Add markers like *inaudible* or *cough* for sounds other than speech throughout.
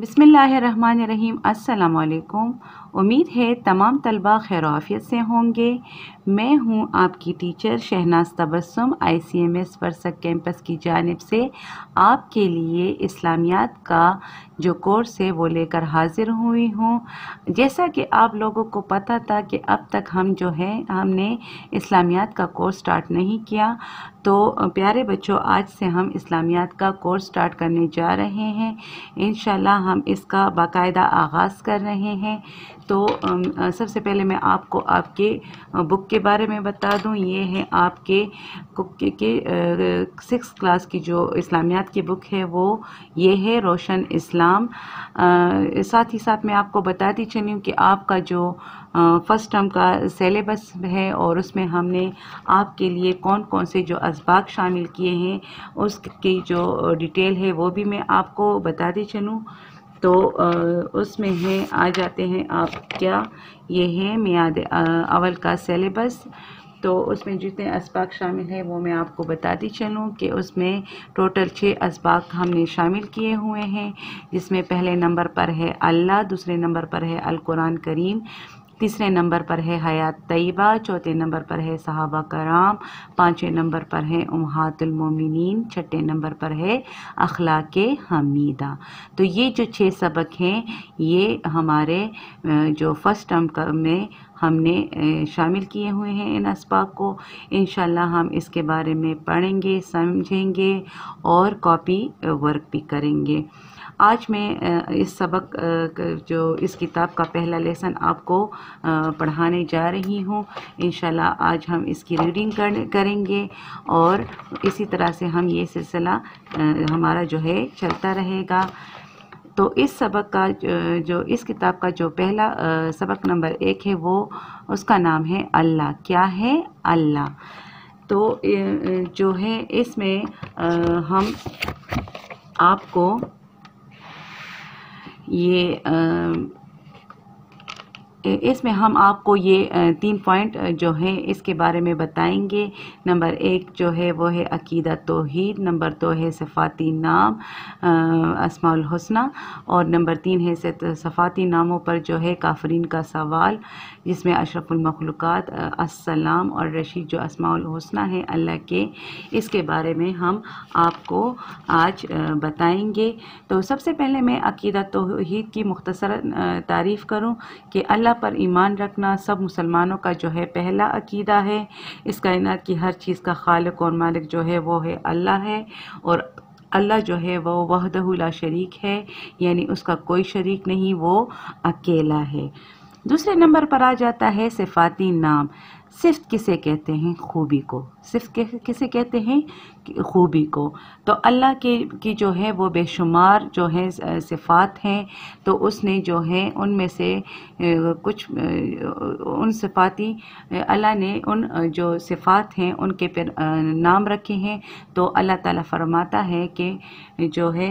बिसमीम् अल्लाम उम्मीद है तमाम तलबा खैरफियत से होंगे मैं हूं आपकी टीचर शहनाज तबस्सुम आईसीएमएस परसक कैंपस की जानब से आपके लिए इस्लामियात का जो कोर्स है वो लेकर हाज़िर हुई हूं जैसा कि आप लोगों को पता था कि अब तक हम जो है हमने इस्लामियात का कोर्स स्टार्ट नहीं किया तो प्यारे बच्चों आज से हम इस्लामियात का कोर्स स्टार्ट करने जा रहे हैं इन हम इसका बाकायदा आगाज़ कर रहे हैं तो सबसे पहले मैं आपको आपके बुक के बारे में बता दूं ये है आपके कुक के सिक्स क्लास की जो इस्लामियात की बुक है वो ये है रोशन इस्लाम साथ ही साथ मैं आपको बताती चली हूँ कि आपका जो फ़र्स्ट टर्म का सेलेबस है और उसमें हमने आपके लिए कौन कौन से जो इसबाक शामिल किए हैं उसकी जो डिटेल है वो भी मैं आपको बताती चलूँ तो उसमें हैं आ जाते हैं आप क्या ये है मियाद अवल का सेलेबस तो उसमें जितने इसबाक शामिल हैं वो मैं आपको बताती चलूँ कि उसमें टोटल छः इसबाक हमने शामिल किए हुए हैं जिसमें पहले नंबर पर है अल्लाह दूसरे नंबर पर है अल कुरान करीम तीसरे नंबर पर है हयात तयबा चौथे नंबर पर है सहाबा कराम पाँचवें नंबर पर है उमहातुलमोमिन छठे नंबर पर है अखलाक हमीदा तो ये जो छः सबक हैं ये हमारे जो फर्स्ट टर्म में हमने शामिल किए हुए हैं इन इसबाक को इन हम इसके बारे में पढ़ेंगे समझेंगे और कॉपी वर्क भी करेंगे आज मैं इस सबक जो इस किताब का पहला लेसन आपको पढ़ाने जा रही हूँ इन आज हम इसकी रीडिंग करेंगे और इसी तरह से हम ये सिलसिला हमारा जो है चलता रहेगा तो इस सबक का जो इस किताब का जो पहला सबक नंबर एक है वो उसका नाम है अल्लाह क्या है अल्लाह तो जो है इसमें हम आपको ये इसमें हम आपको ये तीन पॉइंट जो है इसके बारे में बताएंगे नंबर एक जो है वो है अकीदा तोहद नंबर दो तो है सफ़ाती नाम असमाल हसना और नंबर तीन है सफ़ाती नामों पर जो है काफरीन का सवाल जिसमें अशरफुलमखलूक़ात असलम और रशीद जो असमाल हसना है अल्लाह के इसके बारे में हम आपको आज बताएंगे तो सबसे पहले मैं अकीदा तोहद की मुख्तसर तारीफ़ करूँ कि अल्लाह पर ईमान रखना सब मुसलमानों का जो है पहला अकीदा है इस कायनात की हर चीज़ का खालक और मालिक जो है वो है अल्लाह है और अल्लाह जो है वो वहदहुला शरीक है यानी उसका कोई शरीक नहीं वो अकेला है दूसरे नंबर पर आ जाता है सिफाती नाम सिर्फ किसे कहते हैं खूबी को सिर्फ किसे कहते हैं खूबी को तो अल्लाह के की जो है वो बेशुमार जो है सिफ़ात हैं तो उसने जो है उनमें से कुछ उन सिफ़ाती अल्लाह ने उन जो सिफ़ात हैं उनके पर नाम रखे हैं तो अल्लाह ताला फरमाता है कि जो है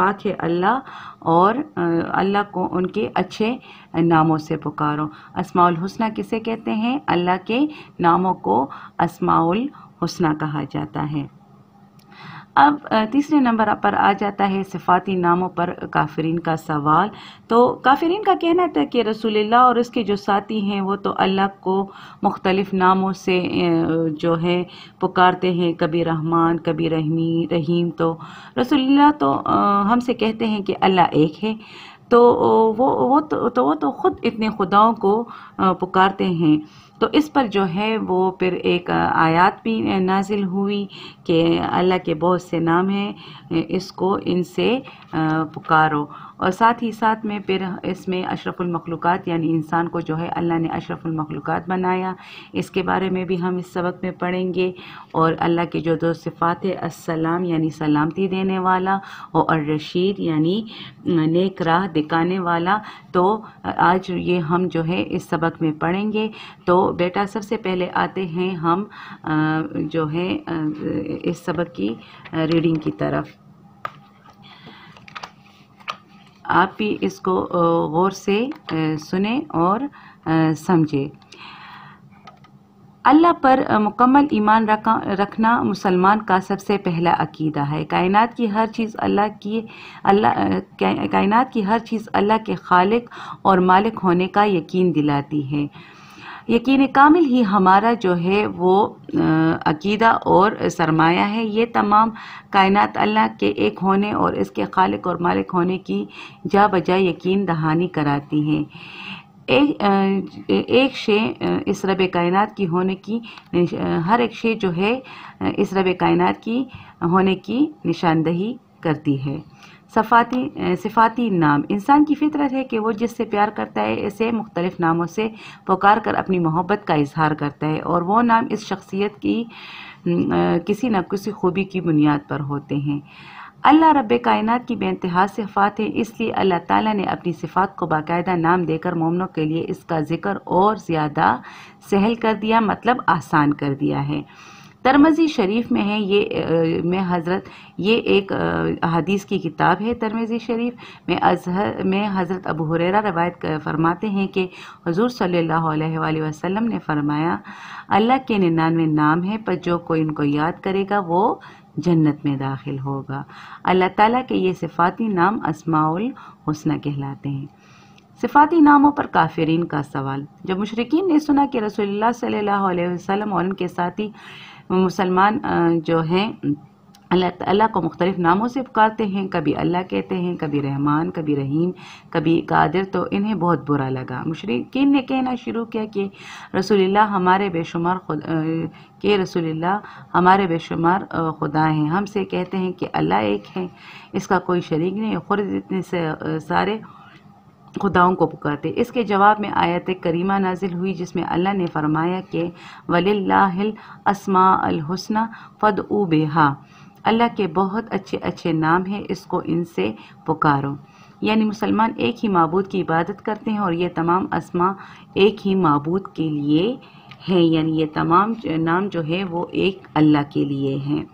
पाक है अल्लाह और अल्लाह को उनके अच्छे नामों से पुकारो असमाउल हुसना किसे कहते हैं अल्लाह के नामों को असमाउल हुसना कहा जाता है अब तीसरे नंबर पर आ जाता है सिफाती नामों पर काफरीन का सवाल तो काफरीन का कहना था कि रसूलुल्लाह और उसके जो साथी हैं वो तो अल्लाह को मुख्तलिफ़ नामों से जो है पुकारते हैं कभी रहमान कभी रहमी रहीम तो रसूलुल्लाह तो हमसे कहते हैं कि अल्लाह एक है तो वो वो तो, तो वो तो ख़ुद इतने खुदाओं को पुकारते हैं तो इस पर जो है वो फिर एक आयत भी नाजिल हुई कि अल्लाह के बहुत से नाम हैं इसको इनसे पुकारो और साथ ही साथ में फिर इसमें अशरफुलमखलूक़ात यानी इंसान को जो है अल्लाह ने अशरफुलमखलूक़ात बनाया इसके बारे में भी हम इस सबक में पढ़ेंगे और अल्लाह के जो दो सिफ़ात है असलम यानी सलामती देने वाला और रशीद यानी नेक राह दिखाने वाला तो आज ये हम जो है इस सबक में पढ़ेंगे तो बेटा सबसे पहले आते हैं हम जो है इस सबक की रीडिंग की तरफ आप भी इसको गौर से सुने और समझे अल्लाह पर मुकम्मल ईमान रखना मुसलमान का सबसे पहला अकीदा है कायनात की हर चीज़ अल्लाह की अल्लाह कायनात की हर चीज़ अल्लाह के खालिक और मालिक होने का यकीन दिलाती है यकीन कामिल ही हमारा जो है वो अकीदा और सरमाया है ये तमाम कायनात अल्लाह के एक होने और इसके खालिक और मालिक होने की जा बजा यकीन दहानी कराती हैं एक एक शे इस रब कायनात की होने की हर एक शे जो है इस रब कायनात की होने की निशानदही करती है सफ़ाती सिफ़ाती नाम इंसान की फितरत है कि वो जिससे प्यार करता है इसे मुख्तलिफ़ नामों से पुकार कर अपनी मोहब्बत का इजहार करता है और वो नाम इस शख्सियत की किसी न किसी खूबी की बुनियाद पर होते हैं अल्लाह रब कायनात की बेानतहा सिफ़ात है इसलिए अल्लाह ताला ने अपनी सिफ़ात को बाकायदा नाम देकर मोमनों के लिए इसका ज़िक्र और ज़्यादा सहल कर दिया मतलब आसान कर दिया है तरमज़ी शरीफ में है ये में हज़रत ये एक हदीस की किताब है तरमज़ी शरीफ में अजहर में हज़रत अबू हुरेरा रवायत फरमाते हैं कि हजूर सल्ला वसम ने फरमाया अल्लाह के निन्यानवे नाम है पर जो कोई इनको याद करेगा वो जन्नत में दाखिल होगा अल्लाह ताला के ये सिफाती नाम असमाउल हुसना कहलाते हैं सिफाती नामों पर काफरीन का सवाल जब मुशरकिन ने सुना कि रसोल्ला सल्लल्लाहु अलैहि और उनके साथी मुसलमान जो हैं अल्लाह को मुख्तलिफ़ नामों से पुकारते हैं कभी अल्लाह कहते हैं कभी रहमान कभी रहीम कभी कादिर तो इन्हें बहुत बुरा लगा मुशरकिन ने कहना शुरू किया कि रसोल्ला हमारे बेशुमार खुद के रसोल्ला हमारे बेशुमार खुदा हैं हमसे कहते हैं कि अल्लाह एक है इसका कोई शरीक नहीं खुद इतने से सारे खुदाओं को पुकारते इसके जवाब में आयत करीमा नाजिल हुई जिसमें अल्लाह ने फरमाया कि वलिल्लाहिल असमा अलहसना फ़द ऊ बेहा अल्लाह के बहुत अच्छे अच्छे नाम हैं इसको इनसे पुकारो यानी मुसलमान एक ही मबूद की इबादत करते हैं और ये तमाम असमा एक ही मबूद के लिए हैं यानी ये तमाम नाम जो है वो एक अल्लाह के लिए हैं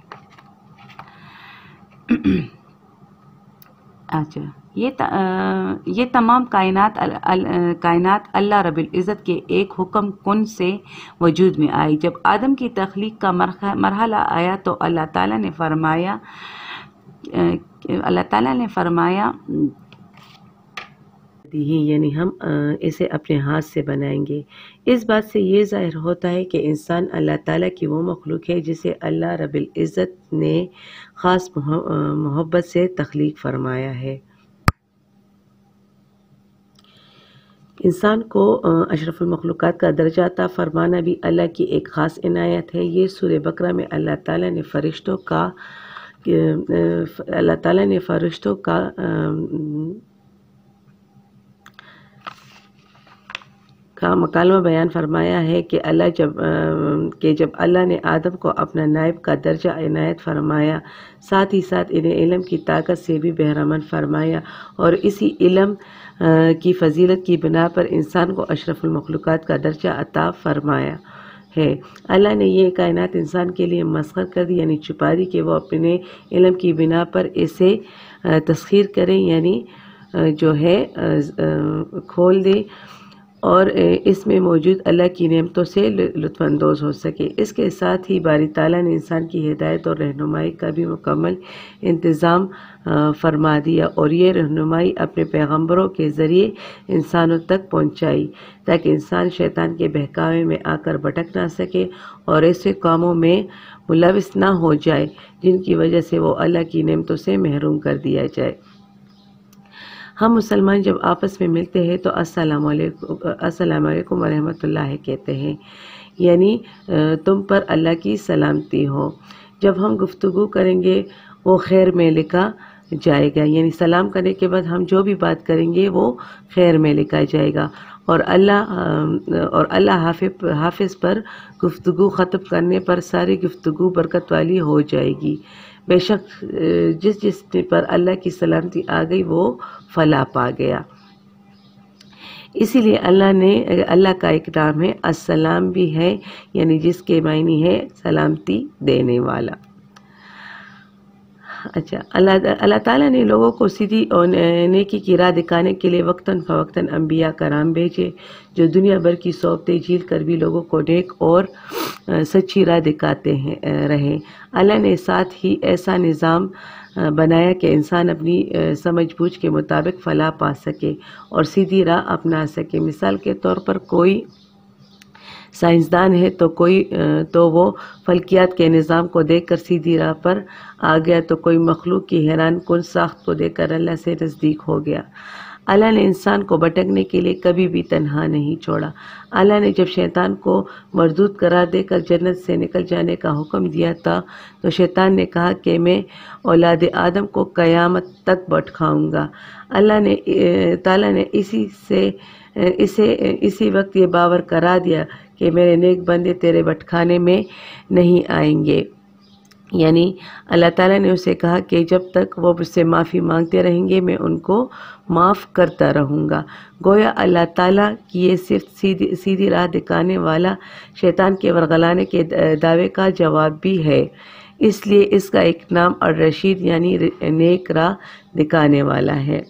*clears throat* अच्छा ये त, आ, ये तमाम कायनात अल, अल, कायनात अल्लाह रबिल इज़्ज़त के एक हुक्म कन से वजूद में आई जब आदम की तख्लीक का मरहला आया तो अल्लाह ताला ने फरमाया अल्लाह ताला ने फरमाया यानी हम इसे अपने हाथ से बनाएंगे इस बात से ये ज़ाहिर होता है कि इंसान अल्लाह ताला की वो मखलूक है जिसे अल्लाह रबिल इज़्ज़त ने ख़ास मोहब्बत से तख्लीक फरमाया है इंसान को अशरफुलमखलूक़ का दर्जा अता फ़रमाना भी अल्लाह की एक ख़ास इनायत है ये सूर्य बकरा में अल्लाह ताला ने फ़रिश्तों का अल्लाह ताला ने फ़रिश्तों का का मकालमा बयान फरमाया है कि अल्लाह जब आ, के जब अल्लाह ने आदम को अपना नायब का दर्जा इनायत फरमाया साथ ही साथ इन्हें इलम की ताकत से भी बहरामन फरमाया और इसी इलम की फजीलत की बिना पर इंसान को अशरफुलमखलूक़ का दर्जा अता फरमाया है अल्लाह ने यह कायनात इंसान के लिए मस्खर कर दी यानी छुपा दी कि वह अपने इलम की बिना पर इसे तस्खीर करें यानी जो है खोल दें और इसमें मौजूद अल्लाह की नियमतों से लुफानंदोज़ हो सके इसके साथ ही बारी ताला ने इंसान की हिदायत और रहनुमाई का भी मुकम्मल इंतज़ाम फरमा दिया और ये रहनुमाई अपने पैगम्बरों के ज़रिए इंसानों तक पहुँचाई ताकि इंसान शैतान के बहकावे में आकर भटक ना सके और ऐसे कामों में मुलविस ना हो जाए जिनकी वजह से वो अल्लाह की नियमतों से महरूम कर दिया जाए हम मुसलमान जब आपस में मिलते हैं तो अस्सलाम वालेकुम वरहमतुल्लाह कहते हैं यानी तुम पर अल्लाह की सलामती हो जब हम गुफ्तु करेंगे वो खैर में लिखा जाएगा यानी सलाम करने के बाद हम जो भी बात करेंगे वो खैर में लिखा जाएगा और अल्लाह और अल्लाह हाफि हाफिज़ पर गुफ्तु ख़त्म करने पर सारी गुफ्तु बरकत वाली हो जाएगी बेशक जिस जिस पर अल्लाह की सलामती आ गई वो फला पा गया इसीलिए अल्लाह ने अल्लाह का एक नाम है असलाम भी है यानी जिसके मायने है सलामती देने वाला अच्छा अल्लाह अल्लाह ताला ने लोगों को सीधी और नेकी की राह दिखाने के लिए वक्ता फ़वक्ता अम्बिया कराम भेजे जो दुनिया भर की सौपते झील कर भी लोगों को नेक और सच्ची राह दिखाते हैं रहे अल्लाह ने साथ ही ऐसा निज़ाम बनाया कि इंसान अपनी समझ बूझ के मुताबिक फलाह पा सके और सीधी राह अपना सके मिसाल के तौर पर कोई साइंसदान है तो कोई तो वो फल्कियात के निज़ाम को देख कर सीधी राह पर आ गया तो कोई मखलूक की हैरान कुल साख्त को देख कर अल्लाह से नज़दीक हो गया अल्लाह ने इंसान को भटकने के लिए कभी भी तनहा नहीं छोड़ा अल्लाह ने जब शैतान को मरदूद करार देकर जन्नत से निकल जाने का हुक्म दिया था तो शैतान ने कहा कि मैं औलाद आदम को क़यामत तक भटकाऊँगा अल्लाह ने ताला ने इसी से इसे इसी वक्त ये बावर करा दिया कि मेरे नेक बंदे तेरे भटखाने में नहीं आएंगे यानी अल्लाह ताला ने उसे कहा कि जब तक वो मुझसे माफ़ी मांगते रहेंगे मैं उनको माफ़ करता रहूँगा गोया अल्लाह ताला की ये सिर्फ सीधी सीधी राह दिखाने वाला शैतान के वरगलाने के दावे का जवाब भी है इसलिए इसका एक नाम और रशीद यानी नेक राह दिखाने वाला है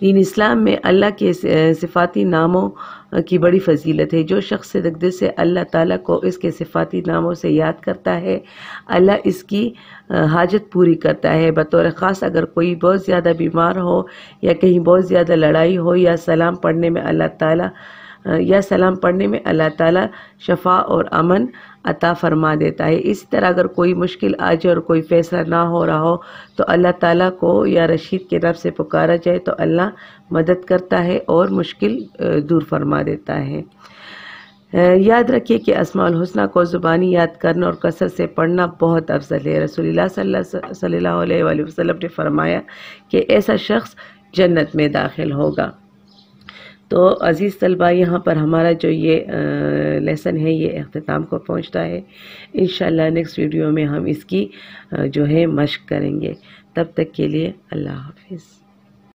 दीन इस्लाम में अल्लाह के सिफाती नामों की बड़ी फजीलत है जो शख्स सदगदे से अल्लाह ताला को इसके सिफाती नामों से याद करता है अल्लाह इसकी हाजत पूरी करता है बतौर ख़ास अगर कोई बहुत ज़्यादा बीमार हो या कहीं बहुत ज़्यादा लड़ाई हो या सलाम पढ़ने में अल्लाह ताला या सलाम पढ़ने में अल्लाह ताला शफा और अमन अता फरमा देता है इसी तरह अगर कोई मुश्किल आ जाए और कोई फैसला ना हो रहा हो तो अल्लाह ताला को या रशीद के तरफ से पुकारा जाए तो अल्लाह मदद करता है और मुश्किल दूर फरमा देता है याद रखिए कि असमाल हुसना को ज़ुबानी याद करना और कसर से पढ़ना बहुत अफजल है रसोल्ला सल्ला वसलम ने फरमाया कि ऐसा शख्स जन्नत में दाखिल होगा तो अज़ीज़ तलबा यहाँ पर हमारा जो ये लेसन है ये अख्ताम को पहुँचता है इन नेक्स्ट वीडियो में हम इसकी जो है मश्क करेंगे तब तक के लिए अल्लाह हाफिज़